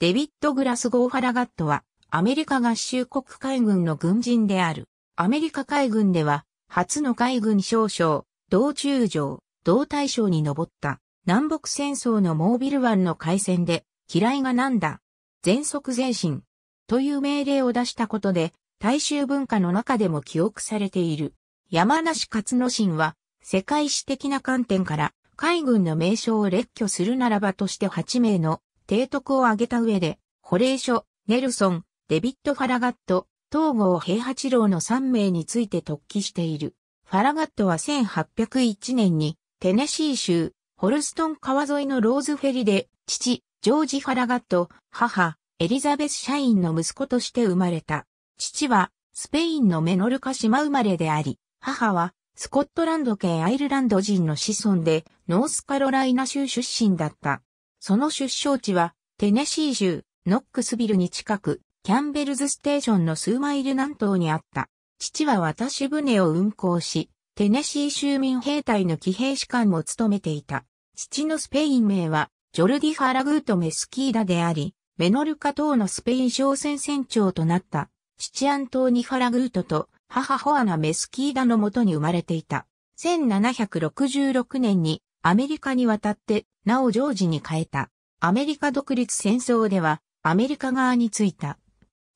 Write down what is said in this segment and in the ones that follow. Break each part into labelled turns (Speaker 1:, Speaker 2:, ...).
Speaker 1: デビッド・グラスゴー・ファラガットは、アメリカ合衆国海軍の軍人である。アメリカ海軍では、初の海軍少将、同中将、同大将に上った。南北戦争のモービル湾の海戦で、嫌いがなんだ。全速前進。という命令を出したことで、大衆文化の中でも記憶されている。山梨勝之進は、世界史的な観点から、海軍の名称を列挙するならばとして8名の提督を挙げた上で、保冷書、ネルソン、デビット・ファラガット、東郷平八郎の3名について突起している。ファラガットは1801年に、テネシー州、ホルストン川沿いのローズフェリで、父、ジョージ・ファラガット、母、エリザベス・社員の息子として生まれた。父は、スペインのメノルカ島生まれであり、母は、スコットランド系アイルランド人の子孫で、ノースカロライナ州出身だった。その出生地は、テネシー州、ノックスビルに近く、キャンベルズステーションの数マイル南東にあった。父は渡し船を運航し、テネシー州民兵隊の騎兵士官も務めていた。父のスペイン名は、ジョルディ・ハラグート・メスキーダであり、メノルカ島のスペイン商船船長となった、父アントニ・ハラグートと母ホアナ・メスキーダのもとに生まれていた。1766年にアメリカに渡って、なおジョージに変えた。アメリカ独立戦争では、アメリカ側についた。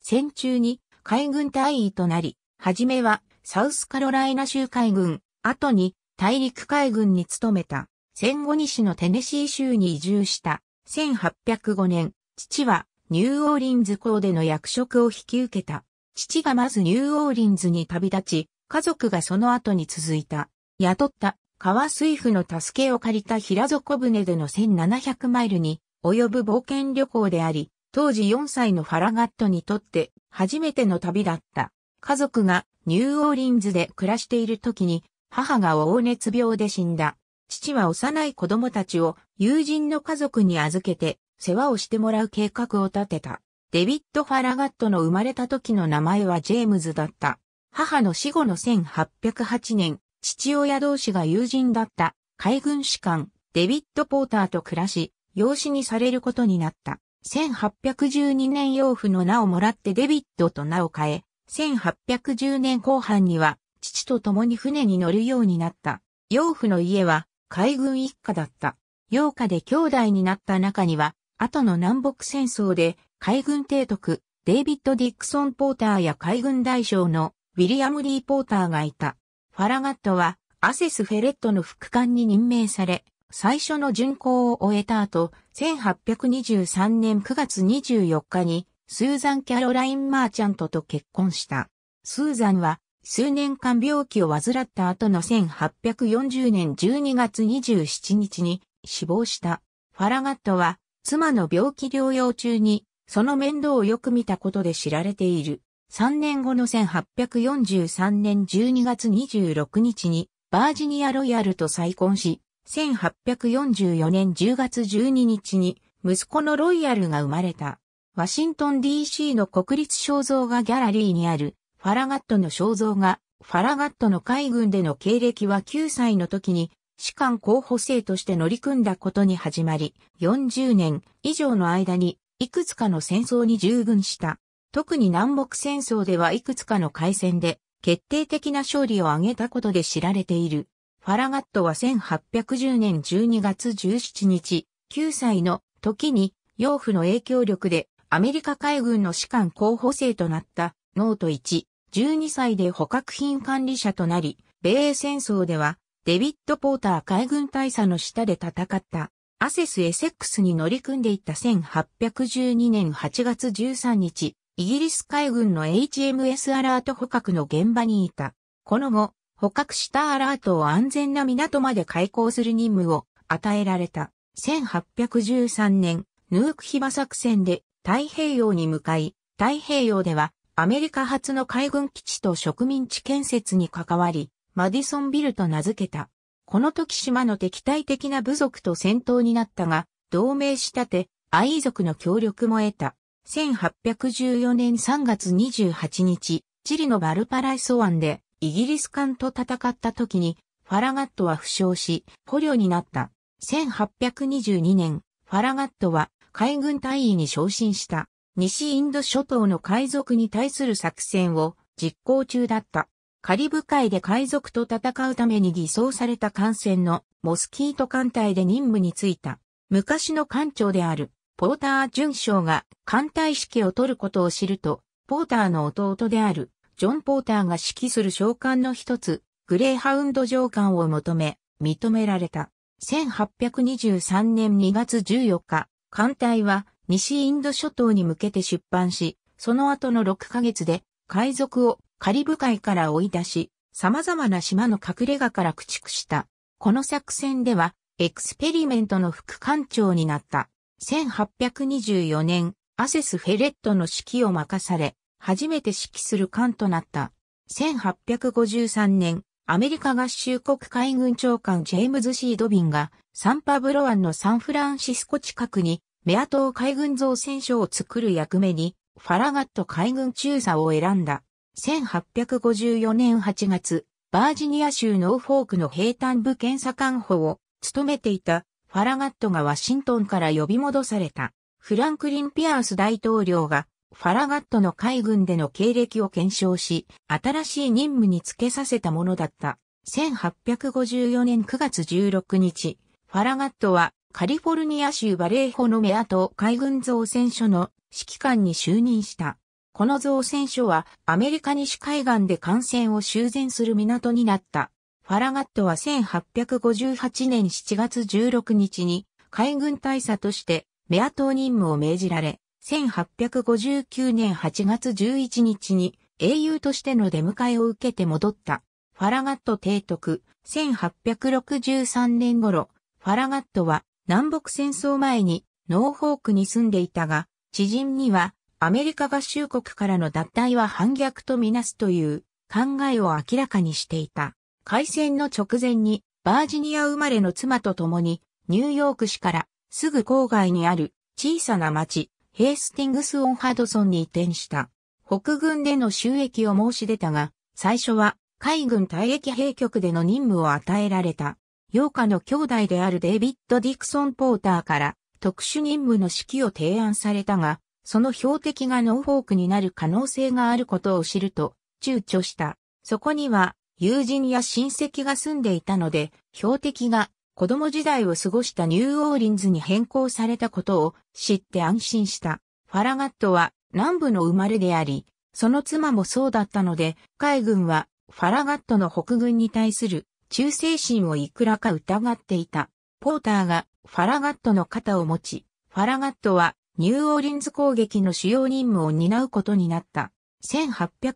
Speaker 1: 戦中に海軍大員となり、はじめはサウスカロライナ州海軍、後に大陸海軍に勤めた。戦後西のテネシー州に移住した。1805年、父はニューオーリンズ港での役職を引き受けた。父がまずニューオーリンズに旅立ち、家族がその後に続いた。雇った川水夫の助けを借りた平底船での1700マイルに及ぶ冒険旅行であり、当時4歳のファラガットにとって初めての旅だった。家族がニューオーリンズで暮らしている時に母が黄熱病で死んだ。父は幼い子供たちを友人の家族に預けて世話をしてもらう計画を立てた。デビッド・ファラガットの生まれた時の名前はジェームズだった。母の死後の1808年、父親同士が友人だった海軍士官デビッド・ポーターと暮らし、養子にされることになった。1812年養父の名をもらってデビッドと名を変え、1810年後半には父と共に船に乗るようになった。養父の家は海軍一家だった。洋家で兄弟になった中には、後の南北戦争で海軍提督デイビッド・ディクソン・ポーターや海軍大将のウィリアム・リー・ポーターがいた。ファラガットはアセス・フェレットの副官に任命され、最初の巡行を終えた後、1823年9月24日に、スーザン・キャロライン・マーチャントと結婚した。スーザンは、数年間病気を患った後の1840年12月27日に死亡した。ファラガットは、妻の病気療養中に、その面倒をよく見たことで知られている。3年後の1843年12月26日にバージニア・ロイヤルと再婚し、1844年10月12日に息子のロイヤルが生まれた。ワシントン DC の国立肖像画ギャラリーにあるファラガットの肖像画、ファラガットの海軍での経歴は9歳の時に士官候補生として乗り組んだことに始まり、40年以上の間にいくつかの戦争に従軍した。特に南北戦争ではいくつかの海戦で決定的な勝利を挙げたことで知られている。ファラガットは1810年12月17日、9歳の時に養父の影響力でアメリカ海軍の士官候補生となったノート1、12歳で捕獲品管理者となり、米英戦争ではデビッド・ポーター海軍大佐の下で戦った。アセス・エセックスに乗り組んでいった1812年8月13日、イギリス海軍の HMS アラート捕獲の現場にいた。この後、捕獲したアラートを安全な港まで開港する任務を与えられた。1813年、ヌークヒバ作戦で太平洋に向かい、太平洋ではアメリカ初の海軍基地と植民地建設に関わり、マディソンビルと名付けた。この時島の敵対的な部族と戦闘になったが、同盟したて、アイ族の協力も得た。1814年3月28日、チリのバルパライソ湾でイギリス艦と戦った時にファラガットは負傷し捕虜になった。1822年、ファラガットは海軍大尉に昇進した。西インド諸島の海賊に対する作戦を実行中だった。カリブ海で海賊と戦うために偽装された艦船のモスキート艦隊で任務に就いた。昔の艦長であるポーター巡将が艦隊指揮を取ることを知ると、ポーターの弟であるジョン・ポーターが指揮する召喚の一つ、グレーハウンド上官を求め、認められた。1823年2月14日、艦隊は西インド諸島に向けて出版し、その後の6ヶ月で海賊をカリブ海から追い出し、様々な島の隠れ家から駆逐した。この作戦では、エクスペリメントの副艦長になった。1824年、アセス・フェレットの指揮を任され、初めて指揮する艦となった。1853年、アメリカ合衆国海軍長官ジェームズ・シー・ドビンが、サンパブロ湾のサンフランシスコ近くに、メア島海軍造船所を作る役目に、ファラガット海軍中佐を選んだ。1854年8月、バージニア州ノーフォークの平坦部検査官補を務めていたファラガットがワシントンから呼び戻された。フランクリン・ピアース大統領がファラガットの海軍での経歴を検証し、新しい任務につけさせたものだった。1854年9月16日、ファラガットはカリフォルニア州バレーホのメアと海軍造船所の指揮官に就任した。この造船所はアメリカ西海岸で艦船を修繕する港になった。ファラガットは1858年7月16日に海軍大佐としてメア島任務を命じられ、1859年8月11日に英雄としての出迎えを受けて戻った。ファラガット提督、1863年頃、ファラガットは南北戦争前にノーホークに住んでいたが、知人にはアメリカ合衆国からの脱退は反逆とみなすという考えを明らかにしていた。開戦の直前にバージニア生まれの妻と共にニューヨーク市からすぐ郊外にある小さな町ヘイスティングス・オン・ハドソンに移転した。北軍での収益を申し出たが、最初は海軍退役兵局での任務を与えられた。8日の兄弟であるデイビッド・ディクソン・ポーターから特殊任務の指揮を提案されたが、その標的がノーフォークになる可能性があることを知ると躊躇した。そこには友人や親戚が住んでいたので、標的が子供時代を過ごしたニューオーリンズに変更されたことを知って安心した。ファラガットは南部の生まれであり、その妻もそうだったので、海軍はファラガットの北軍に対する忠誠心をいくらか疑っていた。ポーターがファラガットの肩を持ち、ファラガットはニューオーリンズ攻撃の主要任務を担うことになった。1862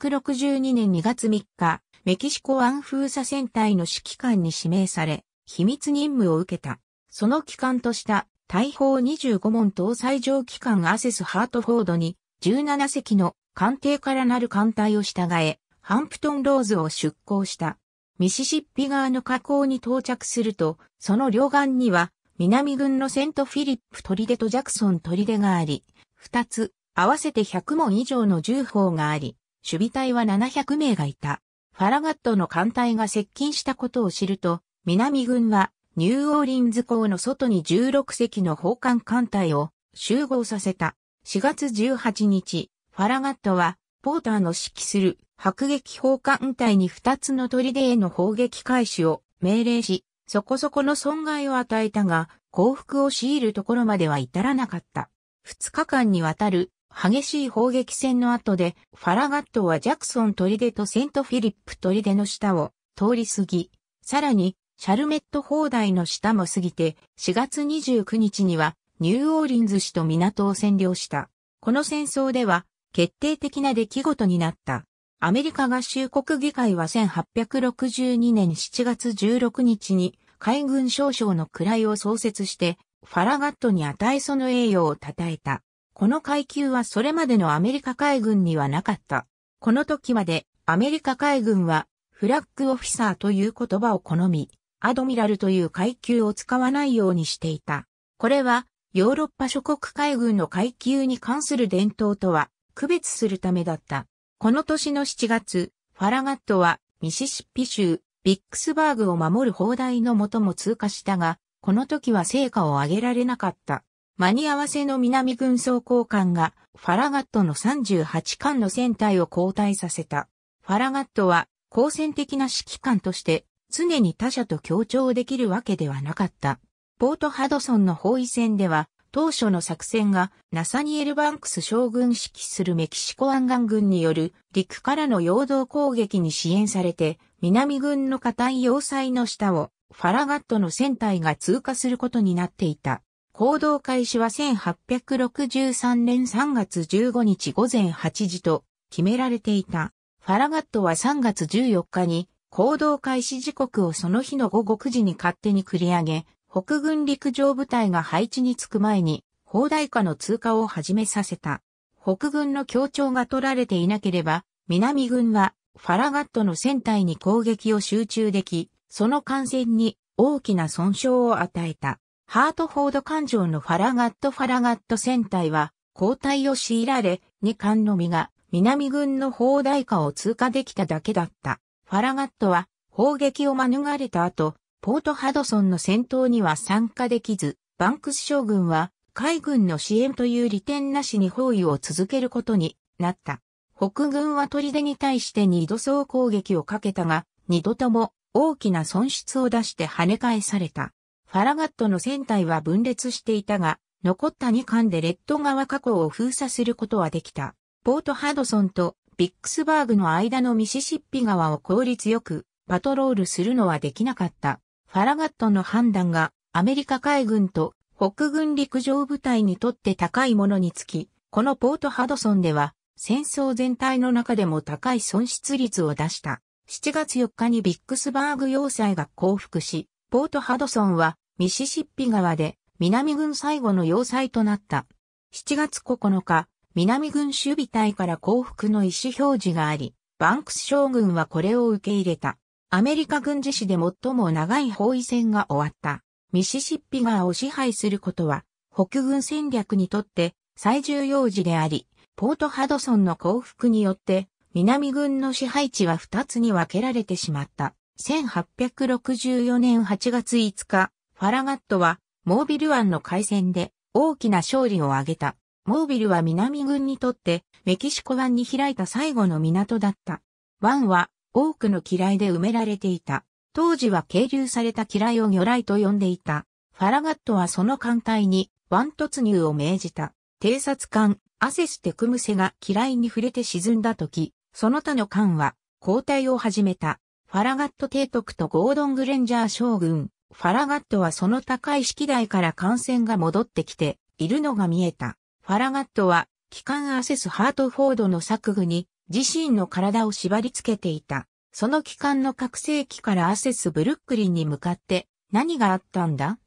Speaker 1: 年2月3日、メキシコ湾封鎖戦隊の指揮官に指名され、秘密任務を受けた。その機関とした、大砲25門搭載上機関アセス・ハートフォードに、17隻の艦艇からなる艦隊を従え、ハンプトン・ローズを出港した。ミシシッピ側の河口に到着すると、その両岸には、南軍のセント・フィリップ砦とジャクソン砦があり、2つ、合わせて100門以上の銃砲があり、守備隊は700名がいた。ファラガットの艦隊が接近したことを知ると、南軍はニューオーリンズ港の外に16隻の砲艦艦隊を集合させた。4月18日、ファラガットはポーターの指揮する迫撃砲艦隊に2つの砦への砲撃開始を命令し、そこそこの損害を与えたが、降伏を強いるところまでは至らなかった。2日間にわたる激しい砲撃戦の後で、ファラガットはジャクソン砦とセントフィリップ砦の下を通り過ぎ、さらに、シャルメット砲台の下も過ぎて、4月29日には、ニューオーリンズ市と港を占領した。この戦争では、決定的な出来事になった。アメリカ合衆国議会は1862年7月16日に、海軍少将の位を創設して、ファラガットに値その栄誉を称えた。この階級はそれまでのアメリカ海軍にはなかった。この時までアメリカ海軍はフラッグオフィサーという言葉を好み、アドミラルという階級を使わないようにしていた。これはヨーロッパ諸国海軍の階級に関する伝統とは区別するためだった。この年の7月、ファラガットはミシシッピ州ビックスバーグを守る砲台のもとも通過したが、この時は成果を上げられなかった。間に合わせの南軍装甲艦がファラガットの38艦の船体を交代させた。ファラガットは好戦的な指揮官として常に他者と協調できるわけではなかった。ポートハドソンの包囲戦では当初の作戦がナサニエル・バンクス将軍指揮するメキシコ湾岸軍による陸からの陽動攻撃に支援されて南軍の固い要塞の下をファラガットの船体が通過することになっていた。行動開始は1863年3月15日午前8時と決められていた。ファラガットは3月14日に行動開始時刻をその日の午後9時に勝手に繰り上げ、北軍陸上部隊が配置に着く前に、砲台下の通過を始めさせた。北軍の協調が取られていなければ、南軍はファラガットの船体に攻撃を集中でき、その艦船に大きな損傷を与えた。ハートフォード艦上のファラガットファラガット船体は、交代を強いられ、2艦のみが南軍の砲台下を通過できただけだった。ファラガットは砲撃を免れた後、ポートハドソンの戦闘には参加できず、バンクス将軍は海軍の支援という利点なしに包囲を続けることになった。北軍は砦に対して二度総攻撃をかけたが、二度とも大きな損失を出して跳ね返された。ファラガットの船体は分裂していたが、残った2艦でレッド川河口を封鎖することはできた。ポートハドソンとビックスバーグの間のミシシッピ川を効率よくパトロールするのはできなかった。ファラガットの判断がアメリカ海軍と北軍陸上部隊にとって高いものにつき、このポートハドソンでは戦争全体の中でも高い損失率を出した。7月4日にビックスバーグ要塞が降伏し、ポートハドソンはミシシッピ川で南軍最後の要塞となった。7月9日、南軍守備隊から降伏の意思表示があり、バンクス将軍はこれを受け入れた。アメリカ軍事史で最も長い包囲戦が終わった。ミシシッピ川を支配することは、北軍戦略にとって最重要事であり、ポートハドソンの降伏によって、南軍の支配地は2つに分けられてしまった。1864年8月5日、ファラガットはモービル湾の海戦で大きな勝利を挙げた。モービルは南軍にとってメキシコ湾に開いた最後の港だった。湾は多くの嫌いで埋められていた。当時は渓流された嫌いを魚雷と呼んでいた。ファラガットはその艦隊に湾突入を命じた。偵察艦アセステクムセが嫌いに触れて沈んだ時、その他の艦は交代を始めた。ファラガット提督とゴードン・グレンジャー将軍。ファラガットはその高い式台から感染が戻ってきているのが見えた。ファラガットは、機関アセス・ハートフォードの作具に自身の体を縛り付けていた。その機関の覚醒器からアセス・ブルックリンに向かって何があったんだ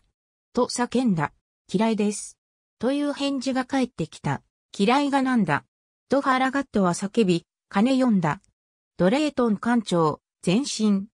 Speaker 1: と叫んだ。嫌いです。という返事が返ってきた。嫌いがなんだ。とファラガットは叫び、金読んだ。ドレートン艦長、前進、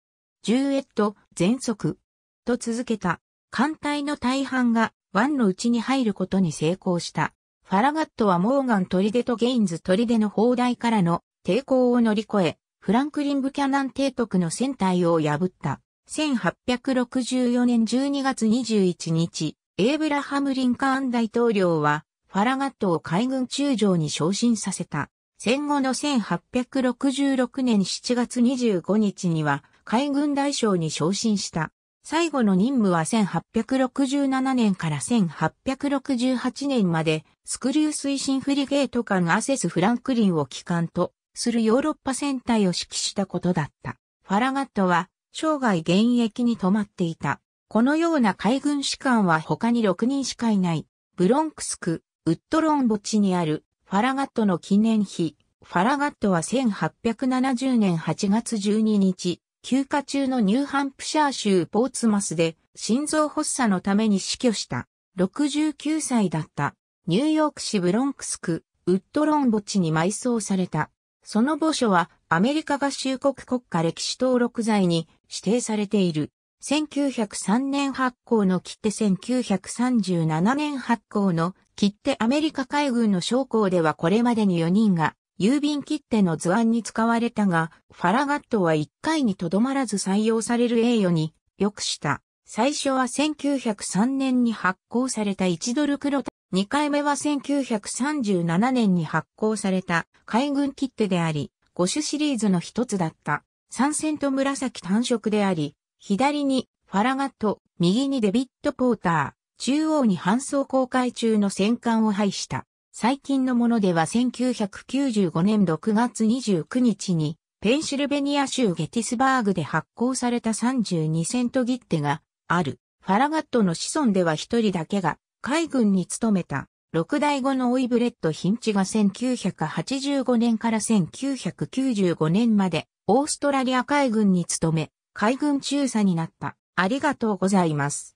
Speaker 1: 1越エット、全速、と続けた。艦隊の大半が湾の内に入ることに成功した。ファラガットはモーガン砦とゲインズ砦の砲台からの抵抗を乗り越え、フランクリン・ブキャナン提督の船隊を破った。1864年12月21日、エイブラハム・リンカーン大統領は、ファラガットを海軍中将に昇進させた。戦後の1866年7月25日には海軍大将に昇進した。最後の任務は1867年から1868年までスクリュー推進フリゲート艦アセス・フランクリンを機関とするヨーロッパ戦隊を指揮したことだった。ファラガットは生涯現役に止まっていた。このような海軍士官は他に6人しかいない。ブロンクスク、ウッドロン墓地にあるファラガットの記念碑。ファラガットは1870年8月12日、休暇中のニューハンプシャー州ポーツマスで心臓発作のために死去した。69歳だった。ニューヨーク市ブロンクス区、ウッドロン墓地に埋葬された。その墓所はアメリカ合衆国国家歴史登録財に指定されている。1903年発行の切手1937年発行の切手アメリカ海軍の将校ではこれまでに4人が郵便切手の図案に使われたが、ファラガットは1回にとどまらず採用される栄誉に良くした。最初は1903年に発行された1ドル黒2回目は1937年に発行された海軍切手であり、5種シリーズの一つだった。3セン紫単色であり、左にファラガット、右にデビット・ポーター、中央に搬送公開中の戦艦を配した。最近のものでは1995年6月29日に、ペンシルベニア州ゲティスバーグで発行された32セント切手がある。ファラガットの子孫では一人だけが海軍に勤めた。六代後のオイブレット・ヒンチが1985年から1995年までオーストラリア海軍に勤め、海軍中佐になった。ありがとうございます。